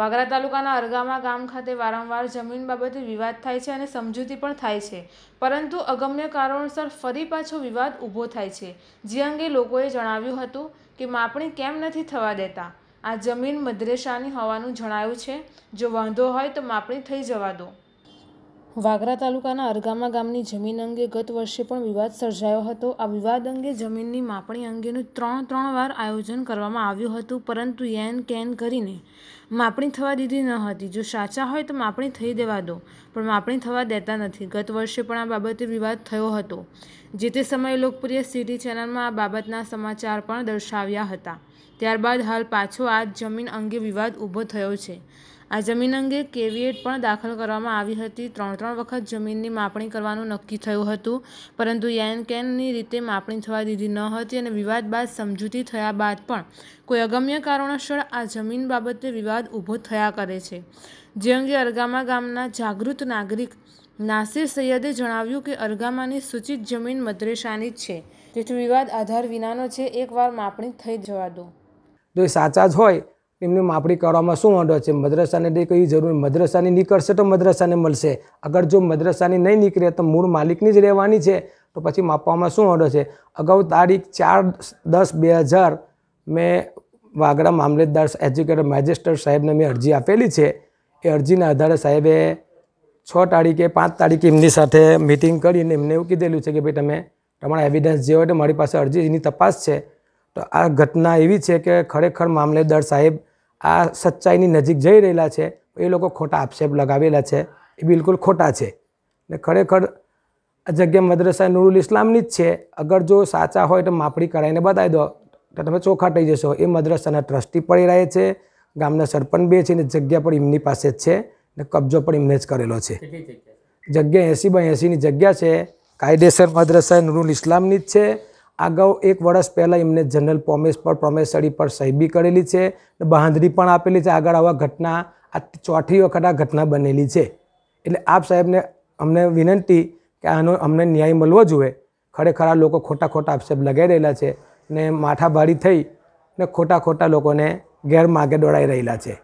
વાગરા તાલુકાના અરગામા ગામ ખાતે વારંવાર જમીન બાબતે વિવાદ થાય છે અને સમજૂતી પણ થાય છે પરંતુ અગમ્ય કારણોસર ફરી પાછો વિવાદ ઊભો થાય છે જે અંગે લોકોએ જણાવ્યું હતું કે માપણી કેમ નથી થવા દેતા આ જમીન મદ્રેસાની હોવાનું જણાયું છે જો વાંધો હોય તો માપણી થઈ જવા દો વાગરા તાલુકાના અરગામા ગામની જમીન અંગે ગત વર્ષે પણ વિવાદ સર્જાયો હતો આ વિવાદ અંગે જમીનની માપણી અંગેનું ત્રણ ત્રણ વાર આયોજન કરવામાં આવ્યું હતું પરંતુ એન કેન કરીને માપણી થવા દીધી ન હતી જો સાચા હોય તો માપણી થઈ દેવા દો પણ માપણી થવા દેતા નથી ગત વર્ષે પણ આ બાબતે વિવાદ થયો હતો જે તે સમયે લોકપ્રિય સિટી ચેનલમાં આ બાબતના સમાચાર પણ દર્શાવ્યા હતા ત્યારબાદ હાલ પાછો આ જમીન અંગે વિવાદ ઊભો થયો છે આ જમીન અંગે કેવીએટ પણ દાખલ કરવામાં આવી હતી ત્રણ ત્રણ વખત જમીનની માપણી કરવાનું નક્કી થયું હતું પરંતુ યેન કેનની રીતે માપણી થવા દીધી ન હતી અને વિવાદ બાદ સમજૂતી થયા બાદ પણ કોઈ અગમ્ય કારણોસર આ જમીન બાબતે વિવાદ ઊભો થયા કરે છે જે અંગે અરગામા ગામના જાગૃત નાગરિક નાસિર સૈયદે જણાવ્યું કે અરગામાની સૂચિત જમીન મદ્રેસાની જ છે તેથી વિવાદ આધાર વિનાનો છે એકવાર માપણી થઈ જવા દો જો સાચા જ હોય એમની માપણી કરવામાં શું વાંધો છે મદ્રસાને દે કઈ જરૂર મદ્રસાની નીકળશે તો મદ્રસાને મળશે અગર જો મદ્રસાની નહીં નીકળે તો મૂળ માલિકની જ રહેવાની છે તો પછી માપવામાં શું વાંધો છે અગાઉ તારીખ ચાર દસ બે હજાર મેં વાગડા મામલતદાર એજ્યુકેટર મેજિસ્ટર સાહેબને મેં અરજી આપેલી છે એ અરજીના આધારે સાહેબે છ તારીખે પાંચ તારીખે એમની સાથે મિટિંગ કરીને એમને એવું કીધેલું છે કે ભાઈ તમે તમારા એવિડન્સ જે હોય તો મારી પાસે અરજી એની તપાસ છે તો આ ઘટના એવી છે કે ખરેખર મામલેદાર સાહેબ આ સચ્ચાઈની નજીક જઈ રહેલા છે એ લોકો ખોટા આક્ષેપ લગાવેલા છે એ બિલકુલ ખોટા છે ને ખરેખર આ જગ્યા મદ્રસા નૂરુલ ઇસ્લામની જ છે અગર જો સાચા હોય તો માપણી કરાવીને બતાવી દો તો તમે ચોખા થઈ જશો એ મદ્રસાના ટ્રસ્ટી પડી રહે છે ગામના સરપંચ બે છે ને જગ્યા પણ એમની પાસે જ છે ને કબજો પણ એમને જ કરેલો છે જગ્યા એંસી બાય એંસીની જગ્યા છે કાયદેસર મદ્રસા નૂરુલ ઇસ્લામની જ છે અગાઉ એક વર્ષ પહેલાં એમને જનરલ પ્રોમિસ પર પ્રોમેસરી પર સહી બી કરેલી છે અને બાંધરી પણ આપેલી છે આગળ આવા ઘટના આ ચોથી વખત આ ઘટના બનેલી છે એટલે આપ સાહેબને અમને વિનંતી કે આનો અમને ન્યાય મળવો જોઈએ ખરેખર આ લોકો ખોટા ખોટા આક્ષેપ લગાવી રહેલા છે ને માથાભારી થઈ ને ખોટા ખોટા લોકોને ગેરમાર્ગે દોડાઈ રહેલા છે